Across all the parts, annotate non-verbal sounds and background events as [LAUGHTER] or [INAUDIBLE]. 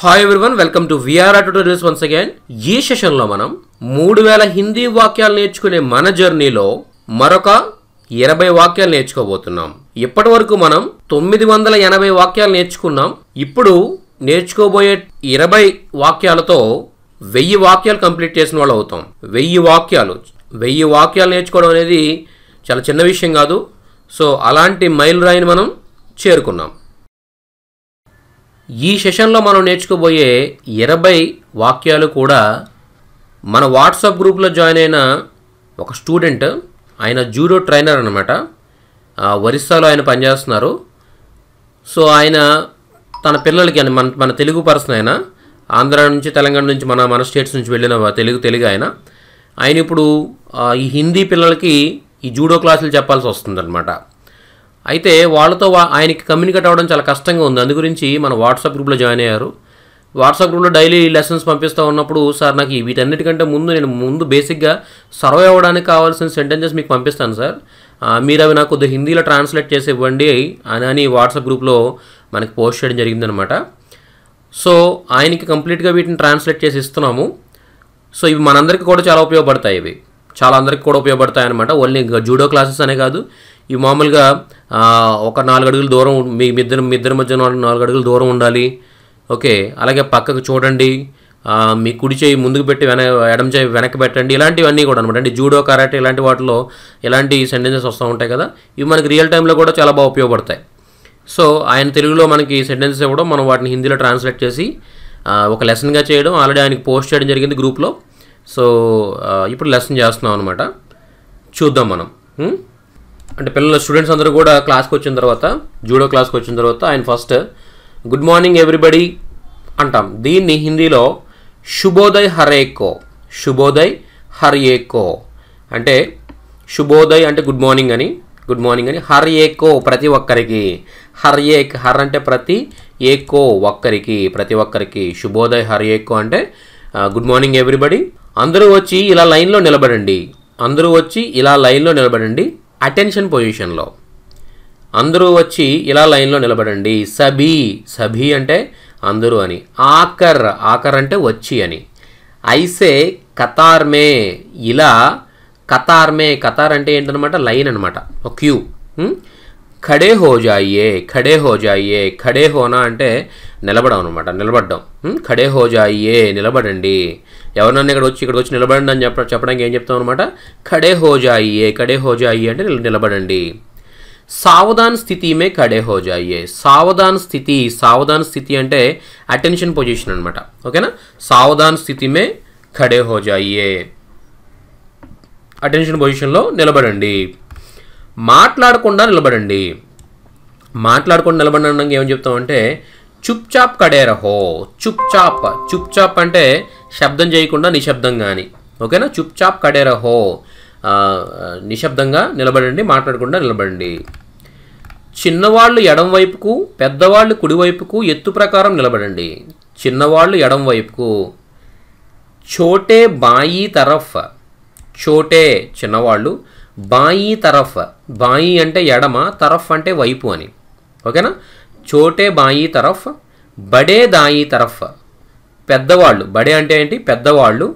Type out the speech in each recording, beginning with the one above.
Hi everyone welcome to V R tutorials once again ఈ సెషన్లో మనం మూడు వేల హిందీ వాక్యాలు నేర్చుకునే మన జర్నీలో మరొక ఇరవై వాక్యాలు నేర్చుకోబోతున్నాం ఇప్పటి వరకు మనం తొమ్మిది వందల ఎనభై వాక్యాలు నేర్చుకున్నాం ఇప్పుడు నేర్చుకోబోయే ఇరవై వాక్యాలతో వెయ్యి వాక్యాలు కంప్లీట్ చేసిన వాళ్ళు అవుతాం వెయ్యి వాక్యాలు వెయ్యి వాక్యాలు నేర్చుకోవడం అనేది చాలా చిన్న విషయం కాదు సో అలాంటి రాయిని మనం చేరుకున్నాం ఈ సెషన్లో మనం నేర్చుకోబోయే ఇరవై వాక్యాలు కూడా మన వాట్సాప్ గ్రూప్లో జాయిన్ అయిన ఒక స్టూడెంట్ ఆయన జూడో ట్రైనర్ అనమాట ఒరిస్సాలో ఆయన పనిచేస్తున్నారు సో ఆయన తన పిల్లలకి మన మన తెలుగు పర్సన్ ఆయన ఆంధ్ర నుంచి తెలంగాణ నుంచి మన మన స్టేట్స్ నుంచి వెళ్ళిన తెలుగు తెలుగు ఆయన ఆయన ఇప్పుడు ఈ హిందీ పిల్లలకి ఈ జూడో క్లాసులు చెప్పాల్సి వస్తుందన్నమాట అయితే వాళ్ళతో ఆయనకి కమ్యూనికేట్ అవ్వడం చాలా కష్టంగా ఉంది అందు గురించి మన వాట్సాప్ గ్రూప్లో జాయిన్ అయ్యారు వాట్సాప్ గ్రూప్లో డైలీ లెసన్స్ పంపిస్తూ ఉన్నప్పుడు సార్ నాకు వీటన్నిటికంటే ముందు నేను ముందు బేసిక్గా సర్వ్ అవ్వడానికి కావాల్సిన సెంటెన్సెస్ మీకు పంపిస్తాను సార్ మీరు అవి నాకు కొద్దిగా హిందీలో ట్రాన్స్లేట్ చేసి ఇవ్వండి అని అని వాట్సాప్ గ్రూప్లో మనకి పోస్ట్ చేయడం జరిగిందనమాట సో ఆయనకి కంప్లీట్గా వీటిని ట్రాన్స్లేట్ చేసి ఇస్తున్నాము సో ఇవి మనందరికీ కూడా చాలా ఉపయోగపడతాయి ఇవి చాలా అందరికి కూడా ఉపయోగపడతాయి అనమాట ఓన్లీ జూడో క్లాసెస్ అనే కాదు ఇవి మామూలుగా ఒక నాలుగు అడుగుల దూరం మీ ఇద్దరు ఇద్దరి మధ్య నాలుగు అడుగుల దూరం ఉండాలి ఓకే అలాగే పక్కకు చూడండి మీ కుడి చేయి ముందుకు పెట్టి వెన ఎడం చేయి వెనక్కి పెట్టండి ఇలాంటివన్నీ కూడా అనమాట అంటే జూడో కరాటే ఇలాంటి వాటిలో ఇలాంటి సెంటెన్సెస్ వస్తూ ఉంటాయి కదా ఇవి మనకి రియల్ టైంలో కూడా చాలా బాగా ఉపయోగపడతాయి సో ఆయన తెలుగులో మనకి సెంటెన్సెస్ ఇవ్వడం మనం వాటిని హిందీలో ట్రాన్స్లేట్ చేసి ఒక లెసన్గా చేయడం ఆల్రెడీ ఆయనకి పోస్ట్ చేయడం జరిగింది గ్రూప్లో సో ఇప్పుడు లెసన్ చేస్తున్నాం అనమాట చూద్దాం మనం అంటే పిల్లల స్టూడెంట్స్ అందరూ కూడా క్లాస్కి వచ్చిన తర్వాత జూడో క్లాస్కి వచ్చిన తర్వాత ఆయన ఫస్ట్ గుడ్ మార్నింగ్ ఎవ్రీబడి అంటాం దీన్ని హిందీలో శుభోదయ్ హరేకో శుభోదయ్ హరియేకో అంటే శుభోదయ్ అంటే గుడ్ మార్నింగ్ అని గుడ్ మార్నింగ్ అని హర్ ఏకో ప్రతి ఒక్కరికి హర్ ఏక్ హర్ అంటే ప్రతి ఏకో ఒక్కరికి ప్రతి ఒక్కరికి శుభోదయ్ హర్ ఏకో అంటే గుడ్ మార్నింగ్ ఎవ్రీబడి అందరూ వచ్చి ఇలా లైన్లో నిలబడండి అందరూ వచ్చి ఇలా లైన్లో నిలబడండి అటెన్షన్ పొజిషన్లో అందరూ వచ్చి ఇలా లైన్లో నిలబడండి సభీ సభీ అంటే అందరూ అని ఆకర్ ఆకర్ అంటే వచ్చి అని ఐసే కతార్మే ఇలా కతార్మే కతార్ అంటే ఏంటనమాట లైన్ అనమాట క్యూ ఖడే హో జాయే ఖడే హో జాయే ఖడే హోనా అంటే నిలబడం అనమాట నిలబడ్డం ఖడే హో జాయే నిలబడండి ఎవరన్నా ఇక్కడ వచ్చి ఇక్కడ వచ్చి నిలబడండి అని చెప్ప చెప్పడానికి ఏం చెప్తాం అనమాట ఖడే హో జాయే ఖడే హో జాయే అంటే నిలబడండి సావధాన్ స్థితిమే ఖడే హో జాయే సావధాన్ స్థితి సావధాన్ స్థితి అంటే అటెన్షన్ పొజిషన్ అనమాట ఓకేనా సావధాన్ స్థితిమే ఖడే హో జాయే అటెన్షన్ పొజిషన్లో నిలబడండి మాట్లాడకుండా నిలబడండి మాట్లాడకుండా నిలబడడానికి ఏమని చెప్తామంటే చుప్చాప్ కడేరహో చుప్చాప్ చుప్చాప్ అంటే శబ్దం చేయకుండా కానీ ఓకేనా చుప్చాప్ కడేరహో నిశ్శబ్దంగా నిలబడండి మాట్లాడకుండా నిలబడండి చిన్నవాళ్ళు ఎడం వైపుకు పెద్దవాళ్ళు కుడివైపుకు ఎత్తు ప్రకారం నిలబడండి చిన్నవాళ్ళు ఎడం వైపుకు చోటే బాయి తరఫ్ చోటే చిన్నవాళ్ళు బాయి తరఫ్ బాయి అంటే ఎడమ తరఫ్ అంటే వైపు అని ఓకేనా చోటే బాయి తరఫ్ బడే దాయి తరఫ్ పెద్దవాళ్ళు బడే అంటే ఏంటి పెద్దవాళ్ళు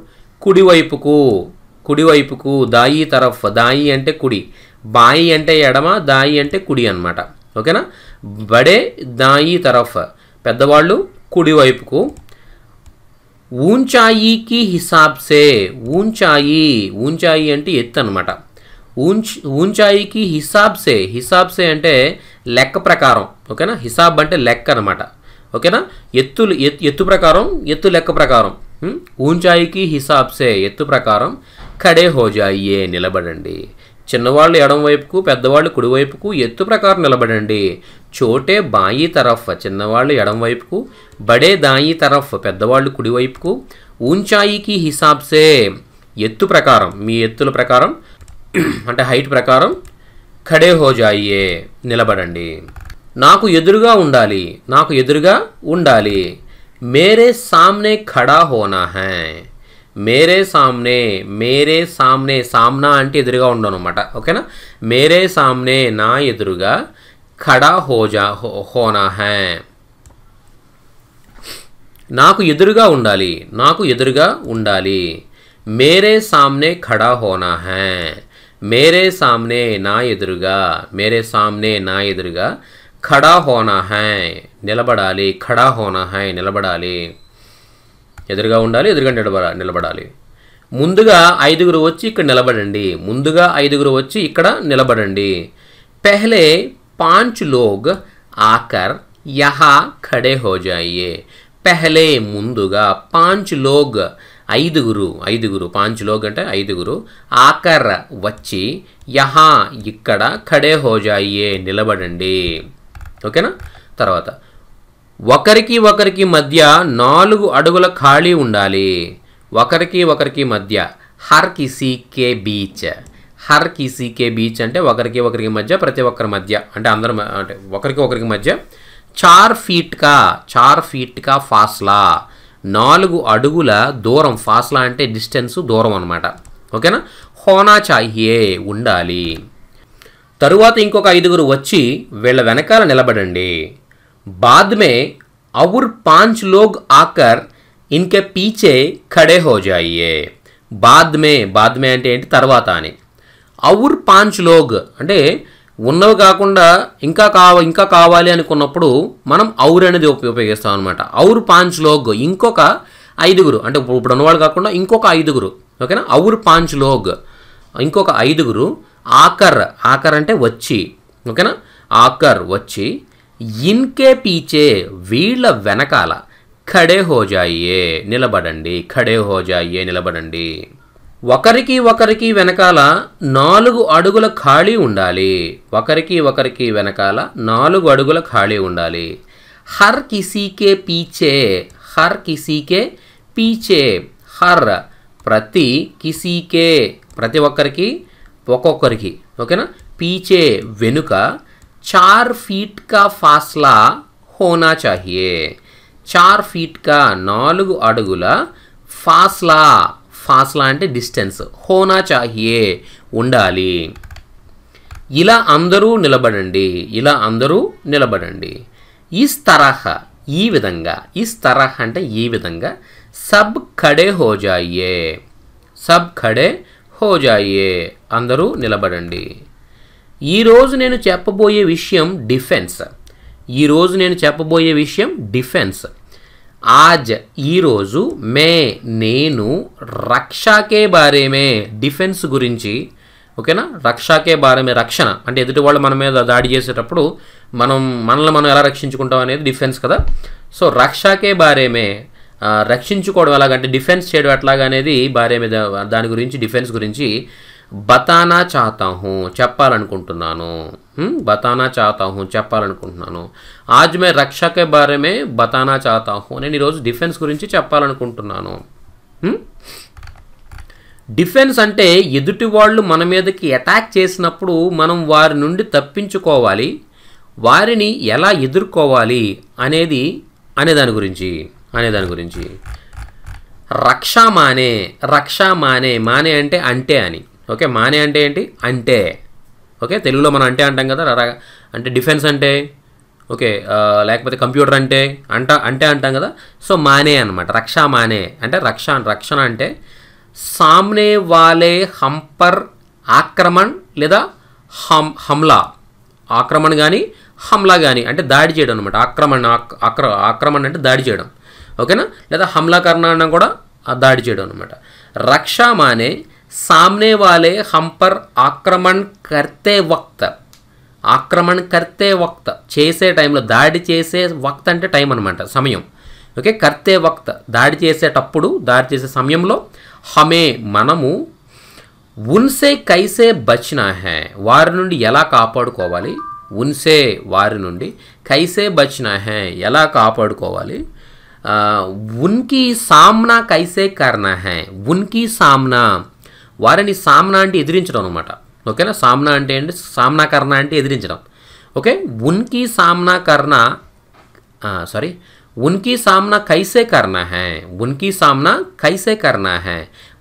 కుడివైపుకు కుడివైపుకు దాయి తరఫ్ దాయి అంటే కుడి బాయి అంటే ఎడమ దాయి అంటే కుడి అనమాట ఓకేనా బడే దాయి తరఫ్ పెద్దవాళ్ళు కుడివైపుకు ఊంచాయికి హిసాబ్సే ఊంచాయి ఊంచాయి అంటే ఎత్తు అనమాట ఊంచ్ ఊంచాయికి హిసాబ్సే హిసాబ్సే అంటే లెక్క ప్రకారం ఓకేనా హిసాబ్ అంటే లెక్క అనమాట ఓకేనా ఎత్తులు ఎత్తు ప్రకారం ఎత్తు లెక్క ప్రకారం ఊంచాయికి హిసాబ్సే ఎత్తు ప్రకారం కడే హోజాయే నిలబడండి చిన్నవాళ్ళు ఎడంవైపుకు పెద్దవాళ్ళు కుడివైపుకు ఎత్తు ప్రకారం నిలబడండి చోటే బాయి తరఫ్ చిన్నవాళ్ళు ఎడంవైపుకు బడే దాయి తరఫ్ పెద్దవాళ్ళు కుడివైపుకు ఊంచాయికి హిసాబ్సే ఎత్తు ప్రకారం మీ ఎత్తుల ప్రకారం అంటే హైట్ ప్రకారం ఖడే హో జాయే నిలబడండి నాకు ఎదురుగా ఉండాలి నాకు ఎదురుగా ఉండాలి మేరే సామ్నే ఖడా హోనా హే మేరే సామ్నే మేరే సామ్నే సామ్నా అంటే ఎదురుగా ఉండను అనమాట ఓకేనా మేరే సామ్నే నా ఎదురుగా ఖడా హోజా హోనా హే నాకు ఎదురుగా ఉండాలి నాకు ఎదురుగా ఉండాలి మేరే సామ్నే ఖడా హోనా హే మేరే సామ్నే నా ఎదురుగా మేరే సామ్నే నా ఎదురుగా ఖడా హోనా హై నిలబడాలి ఖడా హోనా హై నిలబడాలి ఎదురుగా ఉండాలి ఎదురుగా నిలబడ నిలబడాలి ముందుగా ఐదుగురు వచ్చి ఇక్కడ నిలబడండి ముందుగా ఐదుగురు వచ్చి ఇక్కడ నిలబడండి పెహ్లే పాంచ్ లోగ్ ఆకర్ యహా ఖడే హోజాయే పెహ్లే ముందుగా పాంచ్ లోగ్ ఐదుగురు ఐదుగురు పాంచ్లోగ్ అంటే ఐదుగురు ఆకర్ర వచ్చి యహా ఇక్కడ ఖడే హోజాయే నిలబడండి ఓకేనా తర్వాత ఒకరికి ఒకరికి మధ్య నాలుగు అడుగుల ఖాళీ ఉండాలి ఒకరికి ఒకరికి మధ్య హర్ కిసీకే బీచ్ హర్ కిసీకే బీచ్ అంటే ఒకరికి ఒకరికి మధ్య ప్రతి ఒక్కరి మధ్య అంటే అందరం అంటే ఒకరికి ఒకరికి మధ్య చార్ ఫీట్ కా చార్ ఫీట్ కా ఫాస్లా నాలుగు అడుగుల దూరం ఫాస్లా అంటే డిస్టెన్స్ దూరం అనమాట ఓకేనా హోనా చాహియే ఉండాలి తరువాత ఇంకొక ఐదుగురు వచ్చి వీళ్ళ వెనకాల నిలబడండి బాద్మే అవుర్ పాంచ్ లోగ్ ఆకర్ ఇన్కే పీచే ఖడే హో బాద్మే బాద్మే అంటే ఏంటి తర్వాత అని అవుర్ పాంచ్ లోగ్ అంటే ఉన్నవి కాకుండా ఇంకా కావ ఇంకా కావాలి అనుకున్నప్పుడు మనం ఔర్ అనేది ఉపయోగిస్తాం అనమాట ఔర్ పాంచ్ లోగ్ ఇంకొక ఐదుగురు అంటే ఇప్పుడు ఉన్నవాళ్ళు కాకుండా ఇంకొక ఐదుగురు ఓకేనా ఔర్ పాంచ్ లోగ్ ఇంకొక ఐదుగురు ఆకర్ ఆకర్ అంటే వచ్చి ఓకేనా ఆకర్ వచ్చి ఇన్కే పీచే వీళ్ళ వెనకాల ఖడే హోజాయే నిలబడండి ఖడే హోజాయే నిలబడండి ఒకరికి ఒకరికి వెనకాల నాలుగు అడుగుల ఖాళీ ఉండాలి ఒకరికి ఒకరికి వెనకాల నాలుగు అడుగుల ఖాళీ ఉండాలి హర్ కిసీకే పీచే హర్ కిసీకే పీచే హర్ ప్రతి కిసీకే ప్రతి ఒక్కరికి ఒక్కొక్కరికి ఓకేనా పీచే వెనుక చార్ ఫీట్ కా ఫాస్లా హోనా చాహియే చార్ ఫీట్ కా నాలుగు అడుగుల ఫాస్లా ఫాస్లా అంటే డిస్టెన్స్ హోనా చాహియే ఉండాలి ఇలా అందరూ నిలబడండి ఇలా అందరూ నిలబడండి ఈ తరహా ఈ విధంగా ఈ తరహా అంటే ఈ విధంగా సబ్ ఖడే హోజాయే సబ్ ఖడే హోజాయే అందరూ నిలబడండి ఈరోజు నేను చెప్పబోయే విషయం డిఫెన్స్ ఈరోజు నేను చెప్పబోయే విషయం డిఫెన్స్ ఆజ్ ఈరోజు మే నేను రక్షాకే బారేమే డిఫెన్స్ గురించి ఓకేనా రక్షాకే భార్యమే రక్షణ అంటే ఎదుటి వాళ్ళు మన మీద దాడి చేసేటప్పుడు మనం మనల్ని మనం ఎలా రక్షించుకుంటాం అనేది డిఫెన్స్ కదా సో రక్షాకే బారేమే రక్షించుకోవడం ఎలాగంటే డిఫెన్స్ చేయడం ఎట్లాగా అనేది బారే మీద దాని గురించి డిఫెన్స్ గురించి బతానా చాతాహు చెప్పాలనుకుంటున్నాను బతానా చాతాహు చెప్పాలనుకుంటున్నాను ఆజ్ మే రక్షక బారమే బతానా చాతాహు నేను ఈరోజు డిఫెన్స్ గురించి చెప్పాలనుకుంటున్నాను డిఫెన్స్ అంటే ఎదుటి వాళ్ళు మన మీదకి అటాక్ చేసినప్పుడు మనం వారి నుండి తప్పించుకోవాలి వారిని ఎలా ఎదుర్కోవాలి అనేది అనేదాని గురించి అనేదాని గురించి రక్ష మానే రక్ష మానే మానే అంటే అంటే అని ఓకే మానే అంటే ఏంటి అంటే ఓకే తెలుగులో మనం అంటే అంటాం కదా అంటే డిఫెన్స్ అంటే ఓకే లేకపోతే కంప్యూటర్ అంటే అంట అంటే అంటాం కదా సో మానే అనమాట రక్ష మానే అంటే రక్ష రక్షణ అంటే సామ్నే వాలే హంపర్ ఆక్రమణ్ లేదా హమ్ హమ్లా ఆక్రమణ కానీ హమ్లా కానీ అంటే దాడి చేయడం అనమాట ఆక్రమణ ఆక్ర ఆక్రమణ అంటే దాడి చేయడం ఓకేనా లేదా హమ్లా కరణ కూడా దాడి చేయడం అనమాట రక్ష మానే सामने वाले हम पर కర్తే వక్త ఆక్రమణ కర్తే వక్త చేసే టైంలో దాడి చేసే వక్త అంటే టైం అనమాట సమయం ఓకే కర్తే వక్త దాడి చేసేటప్పుడు దాడి చేసే సమయంలో హమే మనము ఉన్సే కైసే బచ్చినా హే వారి నుండి ఎలా కాపాడుకోవాలి ఉన్సే వారి నుండి కైసే బచ్చినా హే ఎలా కాపాడుకోవాలి ఉన్కి సామ్నా కైసే కర్ణ హే ఉన్కి సామ్నా వారిని సామ్నా అంటే ఎదిరించడం అనమాట ఓకేనా సామ్నా అంటే ఏంటి కర్ణ అంటే ఎదిరించడం ఓకే ఉన్కి సామ్నా కర్ణ సారీ ఉన్కి సామ్నా కైసే కర్ణ హే ఉన్కి సామ్నా కైసే కర్ణ హే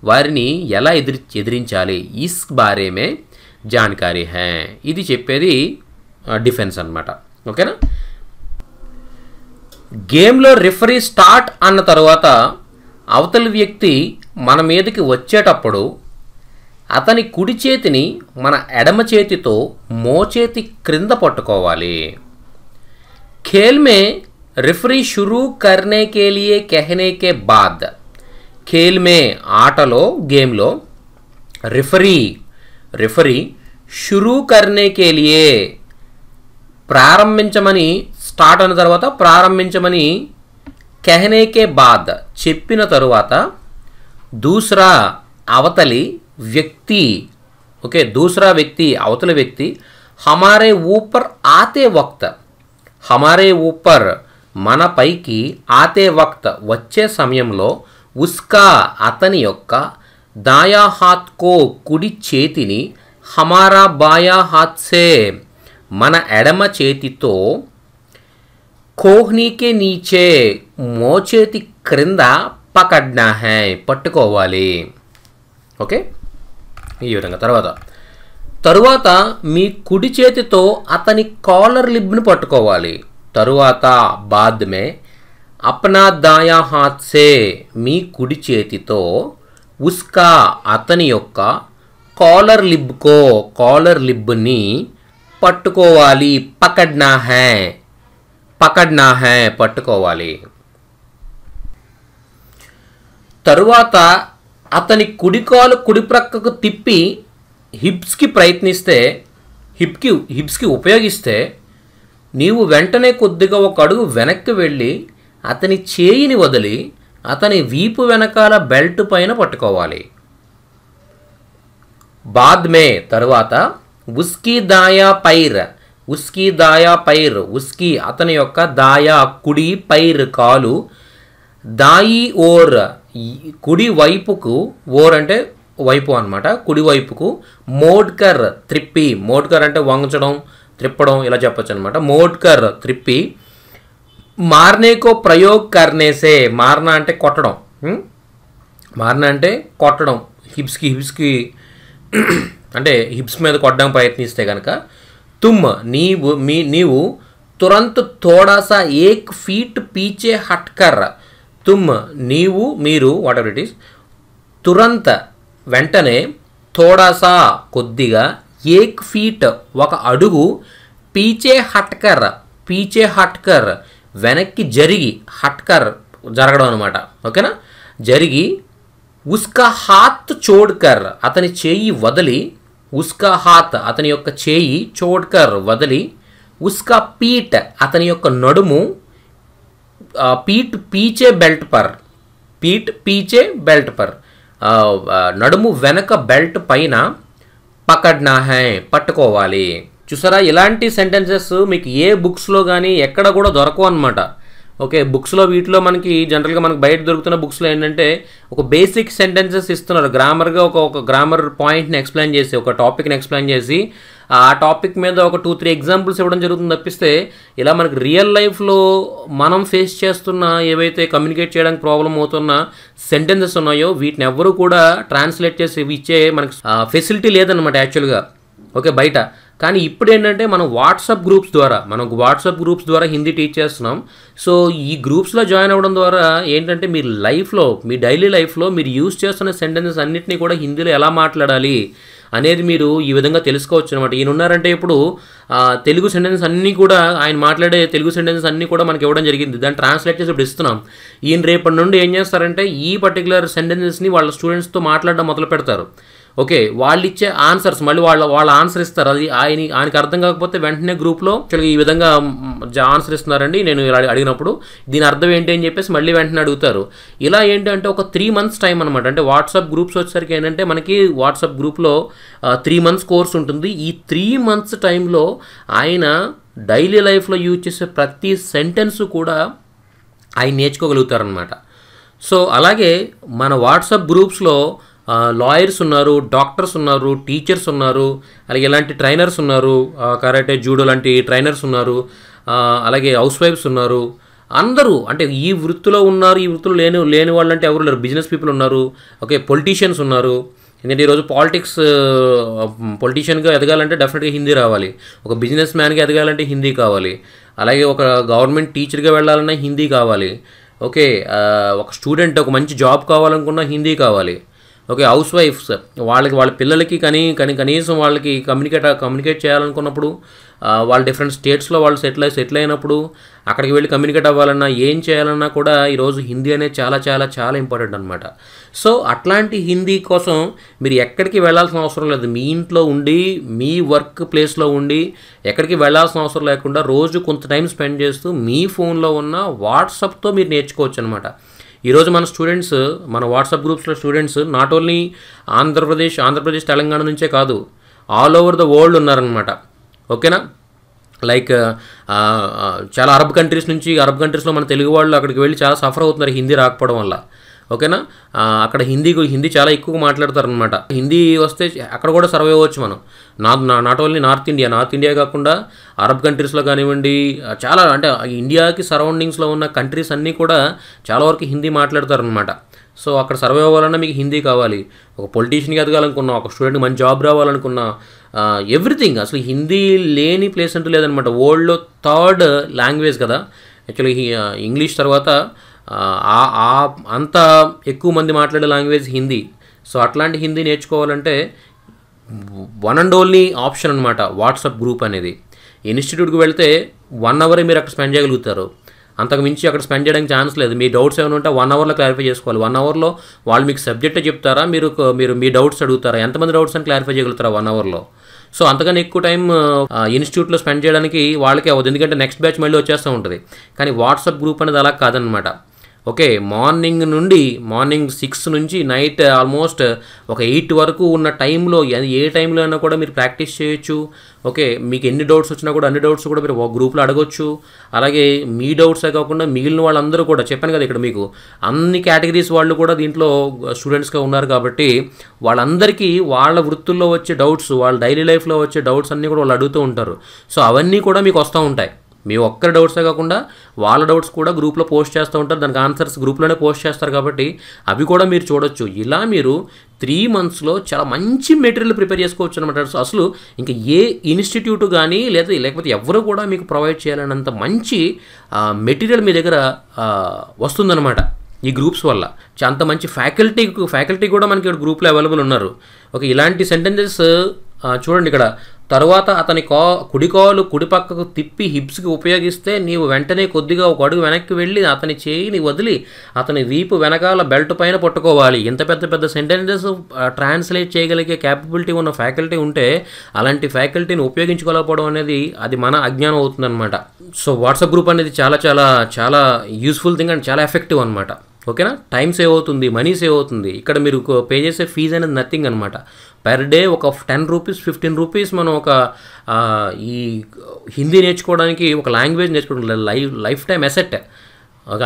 వారిని ఎలా ఎదిరి ఎదిరించాలి ఇస్ బారేమే జాన్కారీ హే ఇది చెప్పేది డిఫెన్స్ అనమాట ఓకేనా గేమ్లో రిఫరీ స్టార్ట్ అన్న తర్వాత అవతలి వ్యక్తి మన మీదకి వచ్చేటప్పుడు అతని కుడి చేతిని మన ఎడమ చేతితో మోచేతి క్రింద పట్టుకోవాలి ఖేల్మే రిఫరీ షురూ కర్నే కేలియే లియే కెహనే కే బాద్ ఖేల్మే ఆటలో గేమ్లో రిఫరీ రిఫరీ షురూ కర్నే కేలియే ప్రారంభించమని స్టార్ట్ అయిన తర్వాత ప్రారంభించమని కెహనే కే బాద్ చెప్పిన తరువాత దూసరా అవతలి వ్యక్తి ఓకే దూసరా వ్యక్తి అవతల వ్యక్తి హమారే ఊపర్ ఆతే వక్త హమారే ఊపర్ మన పైకి ఆతే వక్త వచ్చే సమయంలో ఉస్కా అతని యొక్క దాయా హాత్ కో కుడి చేతిని హమారా బాయా హాత్ సే మన ఎడమ చేతితో కోహ్నీకే నీచే మోచేతి క్రింద పకడ్నా హై పట్టుకోవాలి ఓకే ఈ విధంగా తర్వాత తరువాత మీ కుడి చేతితో అతని కాలర్ లిబ్ను పట్టుకోవాలి తరువాత బాద్మే అప్నా దాయా హాత్సే మీ కుడి చేతితో ఉస్కా అతని యొక్క కాలర్ లిబ్కో కాలర్ లిబ్ని పట్టుకోవాలి పకడ్నా హే పకడ్నా హే పట్టుకోవాలి తరువాత అతని కుడికాలు ప్రక్కకు తిప్పి హిప్స్కి ప్రయత్నిస్తే హిప్కి హిప్స్కి ఉపయోగిస్తే నీవు వెంటనే కొద్దిగా ఒక అడుగు వెనక్కి వెళ్ళి అతని చేయిని వదిలి అతని వీపు వెనకాల బెల్ట్ పైన పట్టుకోవాలి బాద్మే తరువాత ఉస్కీ దాయా పైర్ ఉస్కీ దాయా పైర్ ఉస్కీ అతని యొక్క దాయా కుడి పైర్ కాలు దాయి ఓర్ కుడి వైపుకు ఓర్ అంటే వైపు అనమాట కుడివైపుకు మోడ్కర్ త్రిప్పి మోడ్కర్ అంటే వంగచడం త్రిప్పడం ఇలా చెప్పొచ్చు అనమాట మోడ్కర్ త్రిప్పి మార్నేకో ప్రయోగ్ కర్నేసే మార్న అంటే కొట్టడం మార్న అంటే కొట్టడం హిప్స్కి హిప్స్కి [CLEARS THROAT] అంటే హిప్స్ మీద కొట్టడానికి ప్రయత్నిస్తే కనుక తుమ్ నీవు మీ నీవు తురంత్ తోడాసా ఏక్ ఫీట్ పీచే హట్కర్ తుమ్ నీవు మీరు వాట్ ఎవర్ ఇట్ ఈస్ తురంత వెంటనే తోడాసా కొద్దిగా ఏక్ ఫీట్ ఒక అడుగు పీచే హట్కర్ పీచే హట్కర్ వెనక్కి జరిగి హట్కర్ జరగడం అనమాట ఓకేనా జరిగి ఉస్కా హాత్ చోడ్కర్ అతని చేయి వదిలి ఉస్కా హాత్ అతని యొక్క చేయి చోడ్కర్ వదిలి ఉస్కా పీట్ అతని యొక్క నడుము పీట్ పీచే బెల్ట్ పర్ పీట్ పీచే బెల్ట్ పర్ నడుము వెనక బెల్ట్ పైన పకడ్నా హై పట్టుకోవాలి చూసారా ఇలాంటి సెంటెన్సెస్ మీకు ఏ బుక్స్లో కానీ ఎక్కడ కూడా దొరకవు అనమాట ఓకే బుక్స్లో వీటిలో మనకి జనరల్గా మనకు బయట దొరుకుతున్న బుక్స్లో ఏంటంటే ఒక బేసిక్ సెంటెన్సెస్ ఇస్తున్నారు గ్రామర్గా ఒక ఒక గ్రామర్ పాయింట్ని ఎక్స్ప్లెయిన్ చేసి ఒక టాపిక్ని ఎక్స్ప్లెయిన్ చేసి ఆ టాపిక్ మీద ఒక టూ త్రీ ఎగ్జాంపుల్స్ ఇవ్వడం జరుగుతుంది తప్పిస్తే ఇలా మనకి రియల్ లైఫ్లో మనం ఫేస్ చేస్తున్న ఏవైతే కమ్యూనికేట్ చేయడానికి ప్రాబ్లం అవుతున్న సెంటెన్సెస్ ఉన్నాయో వీటిని ఎవ్వరూ కూడా ట్రాన్స్లేట్ చేసి ఇచ్చే మనకి ఫెసిలిటీ లేదనమాట యాక్చువల్గా ఓకే బయట కానీ ఇప్పుడు ఏంటంటే మనం వాట్సాప్ గ్రూప్స్ ద్వారా మనం వాట్సాప్ గ్రూప్స్ ద్వారా హిందీ టీచ్ చేస్తున్నాం సో ఈ గ్రూప్స్లో జాయిన్ అవ్వడం ద్వారా ఏంటంటే మీ లైఫ్లో మీ డైలీ లైఫ్లో మీరు యూస్ చేస్తున్న సెంటెన్సెస్ అన్నింటినీ కూడా హిందీలో ఎలా మాట్లాడాలి అనేది మీరు ఈ విధంగా తెలుసుకోవచ్చు అనమాట ఈయన ఉన్నారంటే ఇప్పుడు తెలుగు సెంటెన్స్ అన్నీ కూడా ఆయన మాట్లాడే తెలుగు సెంటెన్స్ అన్నీ కూడా మనకి ఇవ్వడం జరిగింది దాన్ని ట్రాన్స్లేట్ చేసి ఇప్పుడు ఇస్తున్నాం ఈయన రేపటి నుండి ఏం చేస్తారంటే ఈ పర్టికులర్ సెంటెన్సెస్ని వాళ్ళ స్టూడెంట్స్తో మాట్లాడడం మొదలు పెడతారు ఓకే వాళ్ళు ఇచ్చే ఆన్సర్స్ మళ్ళీ వాళ్ళ వాళ్ళ ఆన్సర్ ఇస్తారు అది ఆయన ఆయనకి అర్థం కాకపోతే వెంటనే గ్రూప్లో ఈ విధంగా ఆన్సర్ ఇస్తున్నారండి నేను అడిగినప్పుడు దీని అర్థం ఏంటి అని చెప్పేసి మళ్ళీ వెంటనే అడుగుతారు ఇలా ఏంటంటే ఒక త్రీ మంత్స్ టైం అనమాట అంటే వాట్సాప్ గ్రూప్స్ వచ్చేసరికి ఏంటంటే మనకి వాట్సాప్ గ్రూప్లో త్రీ మంత్స్ కోర్స్ ఉంటుంది ఈ త్రీ మంత్స్ టైంలో ఆయన డైలీ లైఫ్లో యూజ్ చేసే ప్రతి సెంటెన్స్ కూడా ఆయన నేర్చుకోగలుగుతారనమాట సో అలాగే మన వాట్సాప్ గ్రూప్స్లో లాయర్స్ ఉన్నారు డాక్టర్స్ ఉన్నారు టీచర్స్ ఉన్నారు అలాగే ఇలాంటి ట్రైనర్స్ ఉన్నారు కరాటే జూడో లాంటి ట్రైనర్స్ ఉన్నారు అలాగే హౌస్ వైఫ్స్ ఉన్నారు అందరూ అంటే ఈ వృత్తిలో ఉన్నారు ఈ వృత్తిలో లేని లేని వాళ్ళు అంటే ఎవరు లేరు బిజినెస్ పీపుల్ ఉన్నారు ఓకే పొలిటీషియన్స్ ఉన్నారు ఎందుకంటే ఈరోజు పాలిటిక్స్ పొలిటీషియన్గా ఎదగాలంటే డెఫినెట్గా హిందీ రావాలి ఒక బిజినెస్ మ్యాన్గా ఎదగాలంటే హిందీ కావాలి అలాగే ఒక గవర్నమెంట్ టీచర్గా వెళ్ళాలన్నా హిందీ కావాలి ఓకే ఒక స్టూడెంట్ ఒక మంచి జాబ్ కావాలనుకున్నా హిందీ కావాలి ఓకే హౌస్ వైఫ్స్ వాళ్ళకి వాళ్ళ పిల్లలకి కానీ కానీ కనీసం వాళ్ళకి కమ్యూనికేట్ కమ్యూనికేట్ చేయాలనుకున్నప్పుడు వాళ్ళు డిఫరెంట్ స్టేట్స్లో వాళ్ళు సెటిల్ అయి సెటిల్ అయినప్పుడు అక్కడికి వెళ్ళి కమ్యూనికేట్ అవ్వాలన్నా ఏం చేయాలన్నా కూడా ఈరోజు హిందీ అనేది చాలా చాలా చాలా ఇంపార్టెంట్ అనమాట సో అట్లాంటి హిందీ కోసం మీరు ఎక్కడికి వెళ్ళాల్సిన అవసరం లేదు మీ ఇంట్లో ఉండి మీ వర్క్ ప్లేస్లో ఉండి ఎక్కడికి వెళ్ళాల్సిన అవసరం లేకుండా రోజు కొంత టైం స్పెండ్ చేస్తూ మీ ఫోన్లో ఉన్న వాట్సాప్తో మీరు నేర్చుకోవచ్చు అనమాట ఈరోజు మన స్టూడెంట్స్ మన వాట్సాప్ గ్రూప్స్లో students not only Andhra Pradesh Andhra Pradesh Telangana నుంచే కాదు ఆల్ ఓవర్ ద వరల్డ్ ఉన్నారనమాట ఓకేనా లైక్ uh, uh, చాలా అరబ్ కంట్రీస్ నుంచి అరబ్ కంట్రీస్లో మన తెలుగు వాళ్ళు అక్కడికి వెళ్ళి చాలా సఫర్ అవుతున్నారు హిందీ రాకపోవడం వల్ల ఓకేనా అక్కడ హిందీ హిందీ చాలా ఎక్కువ మాట్లాడతారు అనమాట హిందీ వస్తే అక్కడ కూడా సర్వ్ అవ్వచ్చు మనం not not only north India north India కాకుండా అరబ్ కంట్రీస్లో కానివ్వండి చాలా అంటే ఇండియాకి సరౌండింగ్స్లో ఉన్న కంట్రీస్ అన్నీ కూడా చాలా వరకు హిందీ మాట్లాడతారు అనమాట సో అక్కడ సర్వే అవ్వాలన్నా మీకు హిందీ కావాలి ఒక పొలిటీషియన్కి ఎదగాలనుకున్నా ఒక స్టూడెంట్కి మంచి జాబ్ రావాలనుకున్నా ఎవ్రీథింగ్ అసలు హిందీ లేని ప్లేస్ అంటూ లేదనమాట వరల్డ్లో థర్డ్ లాంగ్వేజ్ కదా యాక్చువల్లీ ఇంగ్లీష్ తర్వాత అంత ఎక్కువ మంది మాట్లాడే లాంగ్వేజ్ హిందీ సో అట్లాంటి హిందీ నేర్చుకోవాలంటే వన్ అండ్ ఓన్లీ ఆప్షన్ అనమాట వాట్సాప్ గ్రూప్ అనేది ఇన్స్టిట్యూట్కి వెళ్తే వన్ అవరే మీరు అక్కడ స్పెండ్ చేయగలుగుతారు అంతకు మించి అక్కడ స్పెండ్ చేయడానికి ఛాన్స్ లేదు మీ డౌట్స్ ఏమైనా ఉంటే వన్ అవర్లో క్లారిఫై చేసుకోవాలి వన్ అవర్లో వాళ్ళు మీకు సబ్జెక్టే చెప్తారా మీరు మీరు మీ డౌట్స్ అడుగుతారా ఎంతమంది డౌట్స్ అని క్లారిఫై చేయగలుగుతారా వన్ అవర్లో సో అంతకన్నా ఎక్కువ టైం ఇన్స్టిట్యూట్లో స్పెండ్ చేయడానికి వాళ్ళకే అవ్వదు ఎందుకంటే నెక్స్ట్ బ్యాచ్ మళ్ళీ వచ్చేస్తూ ఉంటుంది కానీ వాట్సాప్ గ్రూప్ అనేది అలా కాదనమాట ఓకే మార్నింగ్ నుండి మార్నింగ్ సిక్స్ నుంచి నైట్ ఆల్మోస్ట్ ఒక ఎయిట్ వరకు ఉన్న టైంలో ఏ టైంలో అయినా కూడా మీరు ప్రాక్టీస్ చేయొచ్చు ఓకే మీకు ఎన్ని డౌట్స్ వచ్చినా కూడా అన్ని డౌట్స్ కూడా మీరు ఒక గ్రూప్లో అడగొచ్చు అలాగే మీ డౌట్సే కాకుండా మిగిలిన వాళ్ళందరూ కూడా చెప్పాను కదా ఇక్కడ మీకు అన్ని కేటగిరీస్ వాళ్ళు కూడా దీంట్లో స్టూడెంట్స్గా ఉన్నారు కాబట్టి వాళ్ళందరికీ వాళ్ళ వృత్తుల్లో వచ్చే డౌట్స్ వాళ్ళ డైలీ లైఫ్లో వచ్చే డౌట్స్ అన్నీ కూడా వాళ్ళు అడుగుతూ ఉంటారు సో అవన్నీ కూడా మీకు వస్తూ ఉంటాయి మీ ఒక్కరి డౌట్సే కాకుండా వాళ్ళ డౌట్స్ కూడా గ్రూప్లో పోస్ట్ చేస్తూ ఉంటారు దానికి ఆన్సర్స్ గ్రూప్లోనే పోస్ట్ చేస్తారు కాబట్టి అవి కూడా మీరు చూడొచ్చు ఇలా మీరు త్రీ మంత్స్లో చాలా మంచి మెటీరియల్ ప్రిపేర్ చేసుకోవచ్చు అనమాట అసలు ఇంకా ఏ ఇన్స్టిట్యూట్ కానీ లేదా లేకపోతే ఎవరు కూడా మీకు ప్రొవైడ్ చేయాలన్నంత మంచి మెటీరియల్ మీ దగ్గర వస్తుందన్నమాట ఈ గ్రూప్స్ వల్ల అంత మంచి ఫ్యాకల్టీ ఫ్యాకల్టీ కూడా మనకి ఇక్కడ గ్రూప్లో అవైలబుల్ ఉన్నారు ఓకే ఇలాంటి సెంటెన్సెస్ చూడండి ఇక్కడ తరువాత అతని కా కుడికాలు కుడిపక్కకు తిప్పి హిప్స్కి ఉపయోగిస్తే నీవు వెంటనే కొద్దిగా ఒక అడుగు వెనక్కి వెళ్ళి అతని చేయిని వదిలి అతని వీపు వెనకాల బెల్ట్ పైన పట్టుకోవాలి ఇంత పెద్ద పెద్ద సెంటెన్సెస్ ట్రాన్స్లేట్ చేయగలిగే క్యాపబిలిటీ ఉన్న ఫ్యాకల్టీ ఉంటే అలాంటి ఫ్యాకల్టీని ఉపయోగించుకోలేకపోవడం అనేది అది మన అజ్ఞానం అవుతుందన్నమాట సో వాట్సాప్ గ్రూప్ అనేది చాలా చాలా చాలా యూస్ఫుల్ థింగ్ అండ్ చాలా ఎఫెక్టివ్ అనమాట ఓకేనా టైం సేవ్ అవుతుంది మనీ సేవ్ అవుతుంది ఇక్కడ మీరు పే చేసే ఫీజు అనేది నథింగ్ అనమాట పర్ డే ఒక టెన్ రూపీస్ ఫిఫ్టీన్ రూపీస్ మనం ఒక ఈ హిందీ నేర్చుకోవడానికి ఒక లాంగ్వేజ్ నేర్చుకోవడం లైఫ్ లైఫ్ టైం అసెట్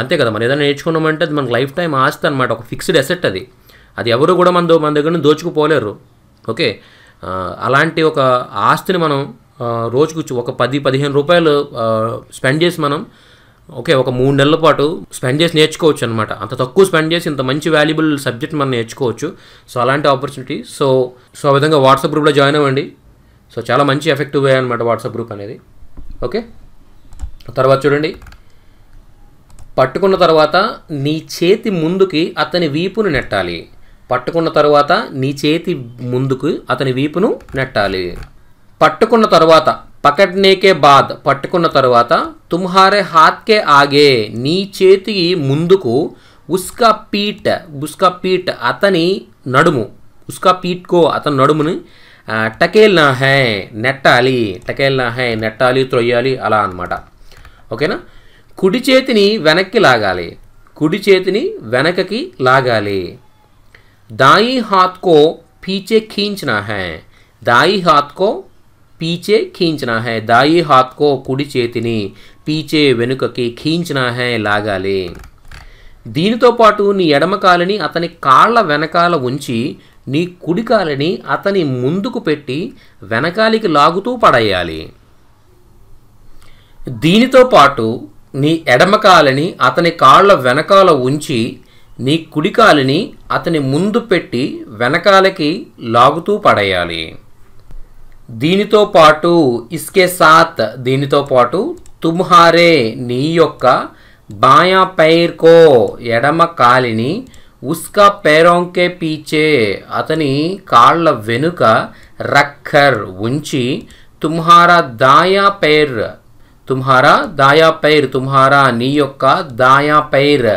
అంతే కదా మనం ఏదైనా నేర్చుకున్నామంటే అది మనకు లైఫ్ టైం ఆస్తి అనమాట ఒక ఫిక్స్డ్ అసెట్ అది అది ఎవరు కూడా మన మన దగ్గర దోచుకుపోలేరు ఓకే అలాంటి ఒక ఆస్తిని మనం రోజుకు ఒక పది పదిహేను రూపాయలు స్పెండ్ చేసి మనం ఓకే ఒక మూడు నెలల పాటు స్పెండ్ చేసి నేర్చుకోవచ్చు అనమాట అంత తక్కువ స్పెండ్ చేసి ఇంత మంచి వాల్యుబుల్ సబ్జెక్ట్ మనం నేర్చుకోవచ్చు సో అలాంటి ఆపర్చునిటీ సో సో ఆ విధంగా వాట్సాప్ గ్రూప్లో జాయిన్ అవ్వండి సో చాలా మంచి ఎఫెక్టివ్ వే అనమాట వాట్సాప్ గ్రూప్ అనేది ఓకే తర్వాత చూడండి పట్టుకున్న తర్వాత నీ చేతి ముందుకి అతని వీపును నెట్టాలి పట్టుకున్న తర్వాత నీ చేతి ముందుకు అతని వీపును నెట్టాలి పట్టుకున్న తర్వాత पकड़ने के बाद पटक तरवात तुम्हारे हाथ के आगे नी चेत मुंक उसका पीट उसका पीट अतनी नड़म उसका पीट को अत नड़म टकेलना है नैटाली टकेलना है नैटाली त्रोयाली अला अन्ट ओके ना? कुड़ी चेतनी वन लागे कुड़ी चेतनी वन की लागे दाई हाथ को पीछे खींचना है दाई हाथ को పీచే ఖీంచనా హై దాయి హాత్కో కుడి చేతిని పీచే వెనుకకి ఖీంచనా హై లాగాలి దీనితో పాటు నీ ఎడమ కాలిని అతని కాళ్ళ వెనకాల ఉంచి నీ కుడి కాలిని అతని ముందుకు పెట్టి వెనకాలికి లాగుతూ పడేయాలి దీనితో పాటు నీ ఎడమ కాలిని అతని కాళ్ళ వెనకాల ఉంచి నీ కుడి కాలిని అతని ముందు పెట్టి వెనకాలకి లాగుతూ పడేయాలి దీనితో పాటు ఇస్కే సాత్ దీనితో పాటు తుమ్హారే నీ యొక్క బాయా పైర్కో ఎడమ కాలిని ఉస్కా పేరోంకే పీచే అతని కాళ్ళ వెనుక రక్కర్ ఉంచి తుమ్హారా దాయా పైర్ తుమ్హారా దాయా పైర్ తుమ్హారా నీ యొక్క దాయా పైర్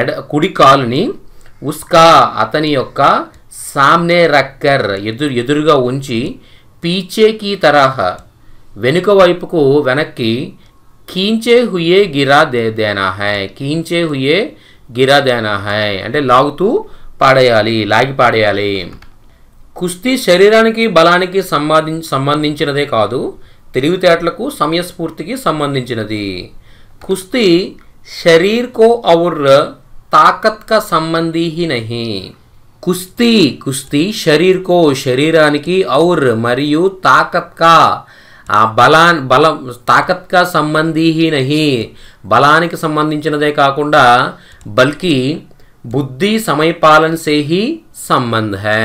ఎడ కుడి కాలుని ఉస్కా అతని యొక్క సామ్నే రక్కర్ ఎదురు ఎదురుగా ఉంచి పీచేకి తరహా వెనుక వైపుకు వెనక్కి కీంచే హుయే గిరా దే దేనా హై కీంచే హుయే గిరా దేనా హై అంటే లాగుతూ పాడేయాలి లాగి పాడేయాలి కుస్తీ శరీరానికి బలానికి సంబంధి సంబంధించినదే కాదు తెలివితేటలకు సమయస్ఫూర్తికి సంబంధించినది కుస్తీ శరీర్ కో అవుర్ తాకత్క సంబంధి సంబంధీ కుస్తీ కుస్తీ శరీర్కో శరీరానికి ఔర్ మరియు తాకత్కా ఆ బలా బలం తాకత్కా సంబంధీ నహి బలానికి సంబంధించినదే కాకుండా బల్కి బుద్ధి సమయపాలన సేహి సంబంధ హే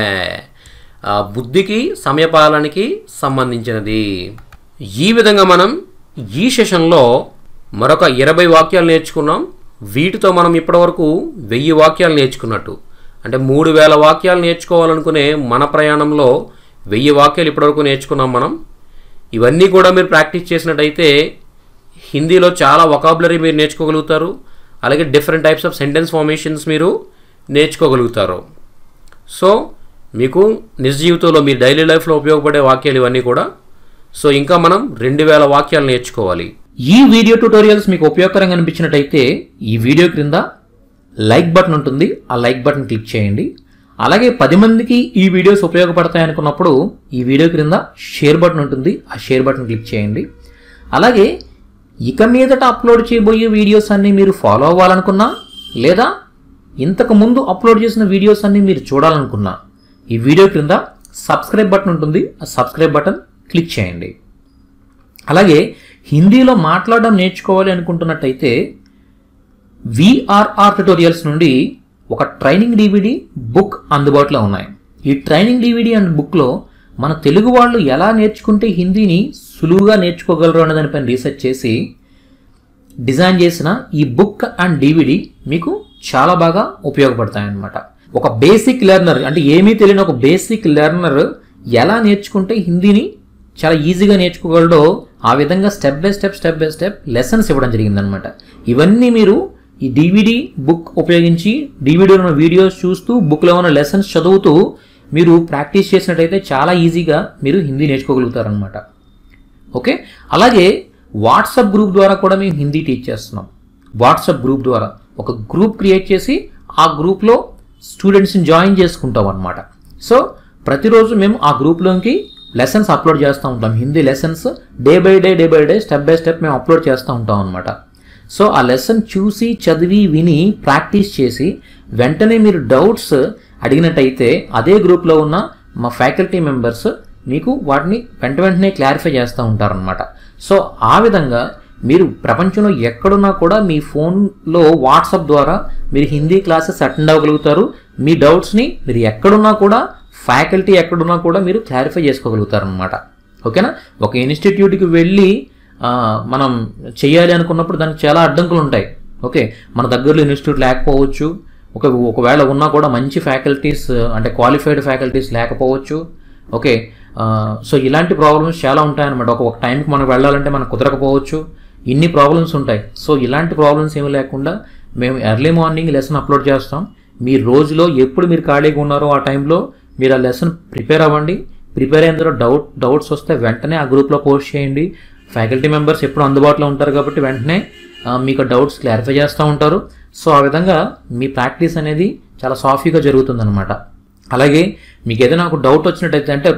బుద్ధికి సమయపాలనకి సంబంధించినది ఈ విధంగా మనం ఈ సెషన్లో మరొక ఇరవై వాక్యాలు నేర్చుకున్నాం వీటితో మనం ఇప్పటివరకు వెయ్యి వాక్యాలు నేర్చుకున్నట్టు అంటే మూడు వేల వాక్యాలు నేర్చుకోవాలనుకునే మన ప్రయాణంలో వెయ్యి వాక్యాలు ఇప్పటివరకు నేర్చుకున్నాం మనం ఇవన్నీ కూడా మీరు ప్రాక్టీస్ చేసినట్టయితే హిందీలో చాలా వొకాబులరీ మీరు నేర్చుకోగలుగుతారు అలాగే different types of sentence formations మీరు నేర్చుకోగలుగుతారు సో మీకు నిజ జీవితంలో మీ డైలీ లైఫ్లో ఉపయోగపడే వాక్యాలు ఇవన్నీ కూడా సో ఇంకా మనం రెండు వేల వాక్యాలు నేర్చుకోవాలి ఈ వీడియో ట్యూటోరియల్స్ మీకు ఉపయోగకరంగా అనిపించినట్టయితే ఈ వీడియో క్రింద లైక్ బటన్ ఉంటుంది ఆ లైక్ బటన్ క్లిక్ చేయండి అలాగే పది మందికి ఈ వీడియోస్ ఉపయోగపడతాయి అనుకున్నప్పుడు ఈ వీడియో క్రింద షేర్ బటన్ ఉంటుంది ఆ షేర్ బటన్ క్లిక్ చేయండి అలాగే ఇక మీదట అప్లోడ్ చేయబోయే వీడియోస్ అన్నీ మీరు ఫాలో అవ్వాలనుకున్నా లేదా ఇంతకు ముందు అప్లోడ్ చేసిన వీడియోస్ అన్నీ మీరు చూడాలనుకున్నా ఈ వీడియో క్రింద సబ్స్క్రైబ్ బటన్ ఉంటుంది ఆ సబ్స్క్రైబ్ బటన్ క్లిక్ చేయండి అలాగే హిందీలో మాట్లాడడం నేర్చుకోవాలి అనుకుంటున్నట్టయితే విఆర్ఆర్ ట్యూటోరియల్స్ నుండి ఒక ట్రైనింగ్ డివిడి బుక్ అందుబాటులో ఉన్నాయి ఈ ట్రైనింగ్ డివిడి అండ్ బుక్లో మన తెలుగు వాళ్ళు ఎలా నేర్చుకుంటే హిందీని సులువుగా నేర్చుకోగలరు అనే దానిపైన రీసెర్చ్ చేసి డిజైన్ చేసిన ఈ బుక్ అండ్ డివిడి మీకు చాలా బాగా ఉపయోగపడతాయన్నమాట ఒక బేసిక్ లెర్నర్ అంటే ఏమీ తెలియని ఒక బేసిక్ లెర్నర్ ఎలా నేర్చుకుంటే హిందీని చాలా ఈజీగా నేర్చుకోగలడో ఆ విధంగా step by step step by step lessons ఇవ్వడం జరిగిందనమాట ఇవన్నీ మీరు ఈ డివిడి బుక్ ఉపయోగించి డివిడీలో ఉన్న వీడియోస్ చూస్తూ బుక్లో ఉన్న లెసన్స్ చదువుతూ మీరు ప్రాక్టీస్ చేసినట్టయితే చాలా ఈజీగా మీరు హిందీ నేర్చుకోగలుగుతారనమాట ఓకే అలాగే వాట్సాప్ గ్రూప్ ద్వారా కూడా మేము హిందీ టీచ్ చేస్తున్నాం వాట్సాప్ గ్రూప్ ద్వారా ఒక గ్రూప్ క్రియేట్ చేసి ఆ గ్రూప్లో స్టూడెంట్స్ని జాయిన్ చేసుకుంటాం అనమాట సో ప్రతిరోజు మేము ఆ గ్రూప్లోకి లెసన్స్ అప్లోడ్ చేస్తూ ఉంటాం Hindi lessons day by day day by day step by step మేము అప్లోడ్ చేస్తూ ఉంటాం అనమాట సో ఆ లెసన్ చూసి చదివి విని ప్రాక్టీస్ చేసి వెంటనే మీరు డౌట్స్ అడిగినట్టయితే అదే గ్రూప్లో ఉన్న మా ఫ్యాకల్టీ మెంబర్స్ మీకు వాటిని వెంట వెంటనే క్లారిఫై చేస్తూ ఉంటారనమాట సో ఆ విధంగా మీరు ప్రపంచంలో ఎక్కడున్నా కూడా మీ ఫోన్లో వాట్సాప్ ద్వారా మీరు హిందీ క్లాసెస్ అటెండ్ అవ్వగలుగుతారు మీ డౌట్స్ని మీరు ఎక్కడున్నా కూడా ఫ్యాకల్టీ ఎక్కడున్నా కూడా మీరు క్లారిఫై చేసుకోగలుగుతారనమాట ఓకేనా ఒక ఇన్స్టిట్యూట్కి వెళ్ళి మనం చేయాలి అనుకున్నప్పుడు దానికి చాలా అడ్డంకులు ఉంటాయి ఓకే మన దగ్గరలో ఇన్స్టిట్యూట్ లేకపోవచ్చు ఒక ఒకవేళ ఉన్నా కూడా మంచి ఫ్యాకల్టీస్ అంటే క్వాలిఫైడ్ ఫ్యాకల్టీస్ లేకపోవచ్చు ఓకే సో ఇలాంటి ప్రాబ్లమ్స్ చాలా ఉంటాయన్నమాట ఒక టైంకి మనం వెళ్ళాలంటే మనకు కుదరకపోవచ్చు ఇన్ని ప్రాబ్లమ్స్ ఉంటాయి సో ఇలాంటి ప్రాబ్లమ్స్ ఏమి లేకుండా మేము ఎర్లీ మార్నింగ్ లెసన్ అప్లోడ్ చేస్తాం మీ రోజులో ఎప్పుడు మీరు ఖాళీగా ఉన్నారో ఆ టైంలో మీరు ఆ లెసన్ ప్రిపేర్ అవ్వండి ప్రిపేర్ అయిన తర్వాత డౌట్ డౌట్స్ వస్తే వెంటనే ఆ గ్రూప్లో పోస్ట్ చేయండి ఫ్యాకల్టీ మెంబర్స్ ఎప్పుడు అందుబాటులో ఉంటారు కాబట్టి వెంటనే మీకు డౌట్స్ క్లారిఫై చేస్తూ ఉంటారు సో ఆ విధంగా మీ ప్రాక్టీస్ అనేది చాలా సాఫీగా జరుగుతుందనమాట అలాగే మీకు ఏదైనా ఒక డౌట్ వచ్చినట్టయితే అంటే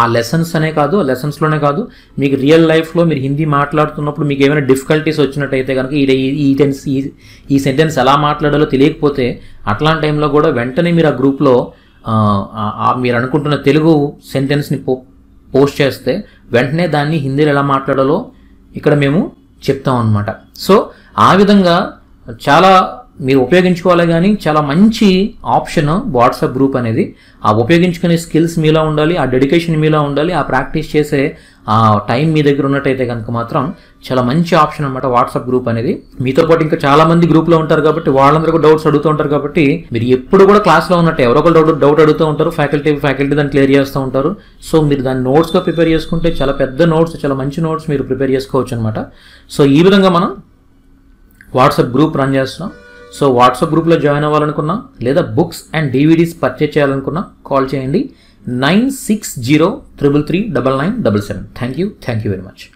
ఆ లెసన్స్ అనే కాదు లెసన్స్లోనే కాదు మీకు రియల్ లైఫ్లో మీరు హిందీ మాట్లాడుతున్నప్పుడు మీకు ఏమైనా డిఫికల్టీస్ వచ్చినట్టయితే కనుక ఈ ఈ టెన్స్ ఈ సెంటెన్స్ ఎలా మాట్లాడాలో తెలియకపోతే అట్లాంటి టైంలో కూడా వెంటనే మీరు ఆ గ్రూప్లో మీరు అనుకుంటున్న తెలుగు సెంటెన్స్ని పోస్ట్ చేస్తే వెంటనే దాన్ని హిందీలో ఎలా మాట్లాడాలో ఇక్కడ మేము చెప్తాం అనమాట సో ఆ విధంగా చాలా మీరు ఉపయోగించుకోవాలి కానీ చాలా మంచి ఆప్షన్ వాట్సాప్ గ్రూప్ అనేది ఆ ఉపయోగించుకునే స్కిల్స్ మీలో ఉండాలి ఆ డెడికేషన్ మీలో ఉండాలి ఆ ప్రాక్టీస్ చేసే ఆ టైం మీ దగ్గర ఉన్నట్టయితే కనుక మాత్రం చాలా మంచి ఆప్షన్ అనమాట వాట్సాప్ గ్రూప్ అనేది మీతో పాటు ఇంకా చాలా మంది గ్రూప్లో ఉంటారు కాబట్టి వాళ్ళందరూ కూడా డౌట్స్ అడుగుతూ ఉంటారు కాబట్టి మీరు ఎప్పుడు కూడా క్లాస్లో ఉన్నట్టు ఎవరో ఒకరు డౌట్ డౌట్ అడుగుతూ ఉంటారు ఫ్యాకల్టీ ఫ్యాకల్టీ దాన్ని క్లియర్ చేస్తూ ఉంటారు సో మీరు దాన్ని నోట్స్గా ప్రిపేర్ చేసుకుంటే చాలా పెద్ద నోట్స్ చాలా మంచి నోట్స్ మీరు ప్రిపేర్ చేసుకోవచ్చు అనమాట సో ఈ విధంగా మనం వాట్సాప్ గ్రూప్ రన్ చేస్తున్నాం సో వాట్సాప్ గ్రూప్లో జాయిన్ అవ్వాలనుకున్నా లేదా బుక్స్ అండ్ డీవీడీస్ పర్చేజ్ చేయాలనుకున్నా కాల్ చేయండి 960 Thank you. Thank you very much.